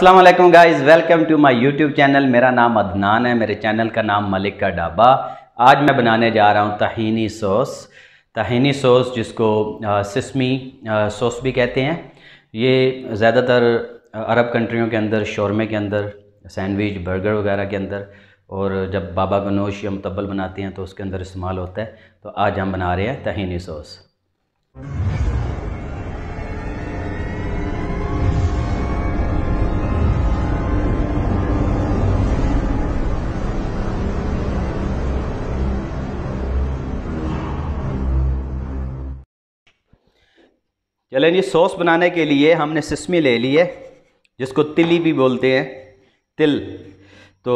Aslam guys welcome to my YouTube channel मेरा नाम अदनान है मेरे चैनल का नाम मलिक का ढाबा आज मैं बनाने जा रहा हूँ तहीनी सॉस तहीनी सॉस जिसको सिस्मी सॉस भी कहते हैं ये ज़्यादातर अरब कंट्रियों के अंदर शौरमे के अंदर सैंडविच बर्गर वगैरह के अंदर और जब बाबा गनोश या मुतबल बनाते हैं तो उसके अंदर इस्तेमाल होता है तो आज हम बना रहे हैं तहीनी सॉस चलें जी सॉस बनाने के लिए हमने सिसमी ले ली है जिसको तिली भी बोलते हैं तिल तो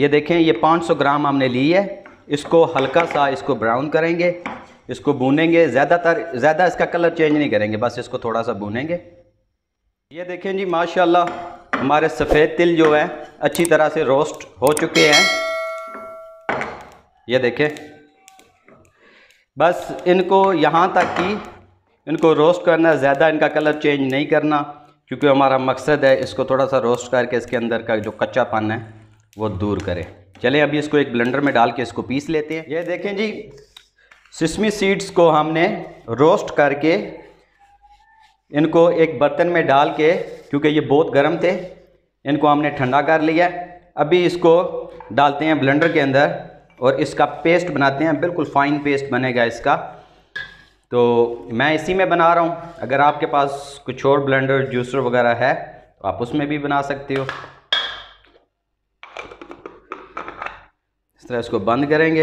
ये देखें ये 500 ग्राम हमने ली है इसको हल्का सा इसको ब्राउन करेंगे इसको भूनेंगे ज़्यादातर ज़्यादा इसका कलर चेंज नहीं करेंगे बस इसको थोड़ा सा भूनेंगे ये देखें जी माशाल्लाह हमारे सफ़ेद तिल जो है अच्छी तरह से रोस्ट हो चुके हैं ये देखें बस इनको यहाँ तक कि इनको रोस्ट करना ज़्यादा इनका कलर चेंज नहीं करना क्योंकि हमारा मकसद है इसको थोड़ा सा रोस्ट करके इसके अंदर का जो कच्चा पान है वो दूर करें चलें अभी इसको एक ब्लेंडर में डाल के इसको पीस लेते हैं ये देखें जी सिसमी सीड्स को हमने रोस्ट करके इनको एक बर्तन में डाल के क्योंकि ये बहुत गर्म थे इनको हमने ठंडा कर लिया अभी इसको डालते हैं ब्लेंडर के अंदर और इसका पेस्ट बनाते हैं बिल्कुल फ़ाइन पेस्ट बनेगा इसका तो मैं इसी में बना रहा हूँ अगर आपके पास कुछ और ब्लेंडर जूसर वगैरह है तो आप उसमें भी बना सकते हो इस तरह इसको बंद करेंगे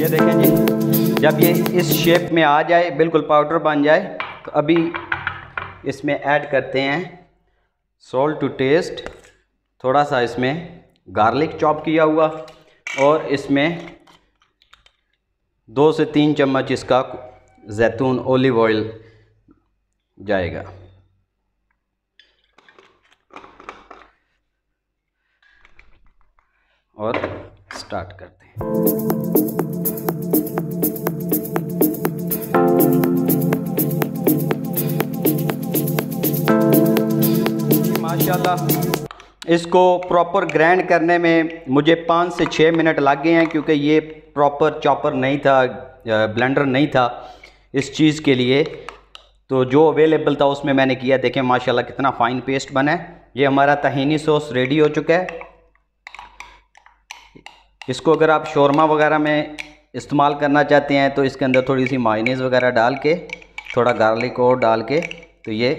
ये देखें जी जब ये इस शेप में आ जाए बिल्कुल पाउडर बन जाए तो अभी इसमें ऐड करते हैं सॉल्ट टू टेस्ट थोड़ा सा इसमें गार्लिक चॉप किया हुआ और इसमें दो से तीन चम्मच इसका जैतून ओलिव ऑयल जाएगा और स्टार्ट करते हैं माशाल्लाह इसको प्रॉपर ग्रैंड करने में मुझे पाँच से छः मिनट लग गए हैं क्योंकि ये प्रॉपर चॉपर नहीं था ब्लेंडर नहीं था इस चीज़ के लिए तो जो अवेलेबल था उसमें मैंने किया देखें माशाल्लाह कितना फ़ाइन पेस्ट बना है ये हमारा तहनी सॉस रेडी हो चुका है इसको अगर आप शोरमा वगैरह में इस्तेमाल करना चाहते हैं तो इसके अंदर थोड़ी सी माइनीज वगैरह डाल के थोड़ा गार्लिक और डाल के तो ये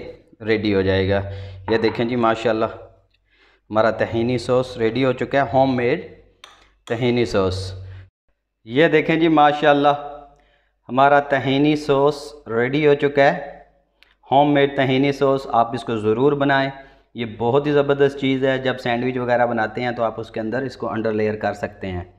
रेडी हो जाएगा ये देखें जी माशाल्लाह हमारा तहनी सॉस रेडी हो चुका है होम मेड तहनी सॉस ये देखें जी माशाल्लाह हमारा तहनी सॉस रेडी हो चुका है होम मेड तहनी सॉस आप इसको ज़रूर बनाएं ये बहुत ही ज़बरदस्त चीज़ है जब सैंडविच वगैरह बनाते हैं तो आप उसके अंदर इसको अंडर लेयर कर सकते हैं